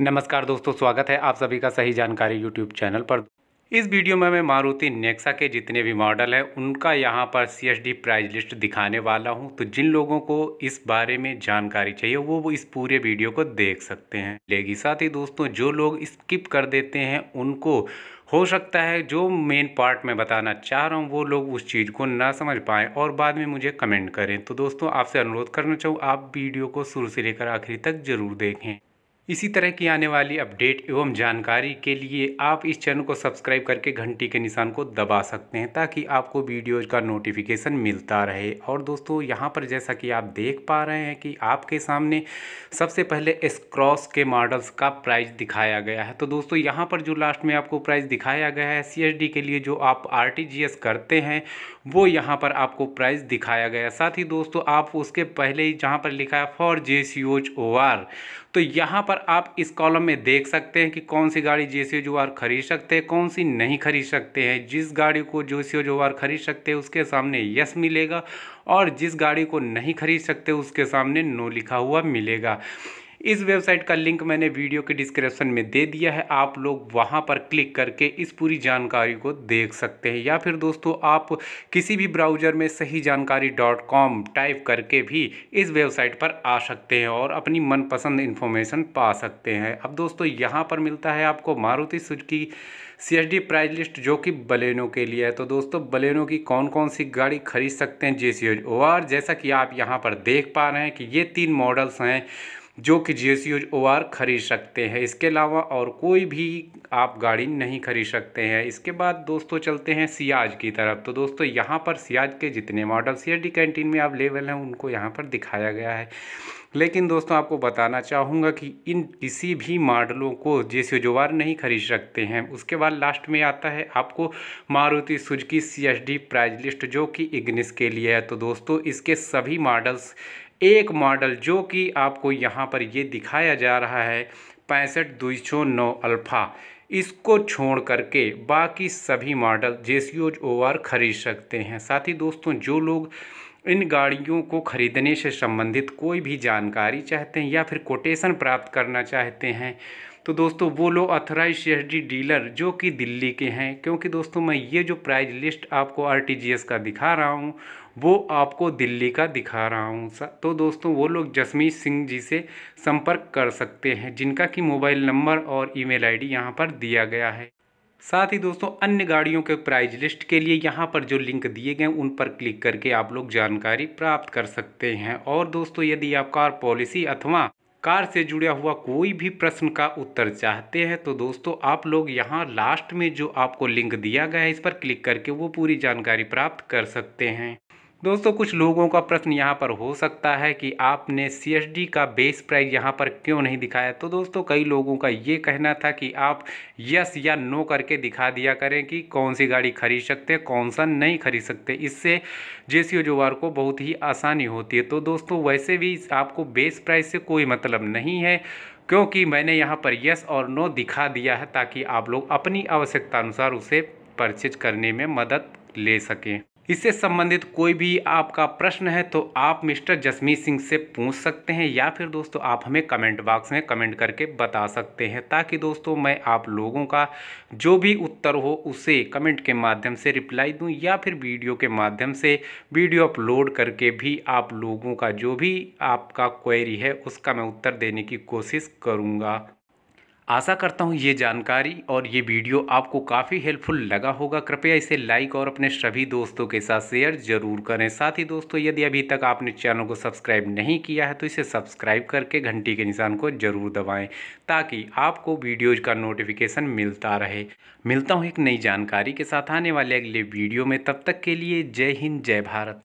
नमस्कार दोस्तों स्वागत है आप सभी का सही जानकारी यूट्यूब चैनल पर इस वीडियो में मैं मारुति नेक्सा के जितने भी मॉडल हैं उनका यहाँ पर C S D price list दिखाने वाला हूँ तो जिन लोगों को इस बारे में जानकारी चाहिए वो वो इस पूरे वीडियो को देख सकते हैं लेगी साथ ही दोस्तों जो लोग स्किप कर देते हैं उनको हो सकता है जो मेन पार्ट में बताना चाह रहा हूँ वो लोग उस चीज़ को ना समझ पाएँ और बाद में मुझे कमेंट करें तो दोस्तों आपसे अनुरोध करना चाहूँ आप वीडियो को शुरू से लेकर आखिरी तक ज़रूर देखें इसी तरह की आने वाली अपडेट एवं जानकारी के लिए आप इस चैनल को सब्सक्राइब करके घंटी के निशान को दबा सकते हैं ताकि आपको वीडियोज का नोटिफिकेशन मिलता रहे और दोस्तों यहाँ पर जैसा कि आप देख पा रहे हैं कि आपके सामने सबसे पहले एसक्रॉस के मॉडल्स का प्राइस दिखाया गया है तो दोस्तों यहाँ पर जो लास्ट में आपको प्राइस दिखाया गया है सी के लिए जो आप आर करते हैं वो यहाँ पर आपको प्राइस दिखाया गया साथ ही दोस्तों आप उसके पहले ही जहाँ पर लिखा है फॉर जे सी तो यहाँ पर पर आप इस कॉलम में देख सकते हैं कि कौन सी गाड़ी जे सी खरीद सकते हैं कौन सी नहीं खरीद सकते हैं जिस गाड़ी को जे सी खरीद सकते हैं उसके सामने यस मिलेगा और जिस गाड़ी को नहीं खरीद सकते उसके सामने नो लिखा हुआ मिलेगा इस वेबसाइट का लिंक मैंने वीडियो के डिस्क्रिप्शन में दे दिया है आप लोग वहाँ पर क्लिक करके इस पूरी जानकारी को देख सकते हैं या फिर दोस्तों आप किसी भी ब्राउज़र में सही जानकारी डॉट कॉम टाइप करके भी इस वेबसाइट पर आ सकते हैं और अपनी मनपसंद इन्फॉर्मेशन पा सकते हैं अब दोस्तों यहाँ पर मिलता है आपको मारुति की C S D price list जो कि बलेनो के लिए है तो दोस्तों बलेनो की कौन कौन सी गाड़ी खरीद सकते हैं जे सी ओ आर जैसा कि आप यहाँ पर देख पा रहे हैं कि ये तीन मॉडल्स हैं जो कि जे सी ओ आर ख़रीद सकते हैं इसके अलावा और कोई भी आप गाड़ी नहीं ख़रीद सकते हैं इसके बाद दोस्तों चलते हैं सियाज की तरफ तो दोस्तों यहाँ पर सियाज के जितने मॉडल सी डी कैंटीन में अवेलेबल हैं उनको यहाँ पर दिखाया गया है लेकिन दोस्तों आपको बताना चाहूँगा कि इन किसी भी मॉडलों को जैसे आर नहीं खरीद सकते हैं उसके बाद लास्ट में आता है आपको Maruti Suzuki C S D price list जो कि इग्निस के लिए है तो दोस्तों इसके सभी मॉडल्स एक मॉडल जो कि आपको यहाँ पर ये दिखाया जा रहा है पैंसठ दुई सौ नौ अल्फ़ा इसको छोड़ करके बाकी सभी मॉडल जे सी ओवर खरीद सकते हैं साथ ही दोस्तों जो लोग इन गाड़ियों को ख़रीदने से संबंधित कोई भी जानकारी चाहते हैं या फिर कोटेशन प्राप्त करना चाहते हैं तो दोस्तों वो लोग अथराइज सी डीलर जो कि दिल्ली के हैं क्योंकि दोस्तों मैं ये जो प्राइज लिस्ट आपको आर का दिखा रहा हूँ वो आपको दिल्ली का दिखा रहा हूँ तो दोस्तों वो लोग जसमीत सिंह जी से संपर्क कर सकते हैं जिनका कि मोबाइल नंबर और ईमेल आईडी यहाँ पर दिया गया है साथ ही दोस्तों अन्य गाड़ियों के प्राइज लिस्ट के लिए यहाँ पर जो लिंक दिए गए उन पर क्लिक करके आप लोग जानकारी प्राप्त कर सकते हैं और दोस्तों यदि आप कार पॉलिसी अथवा कार से जुड़ा हुआ कोई भी प्रश्न का उत्तर चाहते हैं तो दोस्तों आप लोग यहाँ लास्ट में जो आपको लिंक दिया गया है इस पर क्लिक करके वो पूरी जानकारी प्राप्त कर सकते हैं दोस्तों कुछ लोगों का प्रश्न यहाँ पर हो सकता है कि आपने सी का बेस प्राइस यहाँ पर क्यों नहीं दिखाया तो दोस्तों कई लोगों का ये कहना था कि आप यस या नो करके दिखा दिया करें कि कौन सी गाड़ी खरीद सकते हैं कौन सा नहीं खरीद सकते इससे जे सी को बहुत ही आसानी होती है तो दोस्तों वैसे भी आपको बेस प्राइस से कोई मतलब नहीं है क्योंकि मैंने यहाँ पर यस और नो दिखा दिया है ताकि आप लोग अपनी आवश्यकता अनुसार उसे परचेज करने में मदद ले सकें इससे संबंधित कोई भी आपका प्रश्न है तो आप मिस्टर जसमीत सिंह से पूछ सकते हैं या फिर दोस्तों आप हमें कमेंट बॉक्स में कमेंट करके बता सकते हैं ताकि दोस्तों मैं आप लोगों का जो भी उत्तर हो उसे कमेंट के माध्यम से रिप्लाई दूं या फिर वीडियो के माध्यम से वीडियो अपलोड करके भी आप लोगों का जो भी आपका क्वेरी है उसका मैं उत्तर देने की कोशिश करूँगा आशा करता हूँ ये जानकारी और ये वीडियो आपको काफ़ी हेल्पफुल लगा होगा कृपया इसे लाइक और अपने सभी दोस्तों के साथ शेयर जरूर करें साथ ही दोस्तों यदि अभी तक आपने चैनल को सब्सक्राइब नहीं किया है तो इसे सब्सक्राइब करके घंटी के निशान को ज़रूर दबाएं ताकि आपको वीडियोज का नोटिफिकेशन मिलता रहे मिलता हूँ एक नई जानकारी के साथ आने वाले अगले वीडियो में तब तक के लिए जय हिंद जय भारत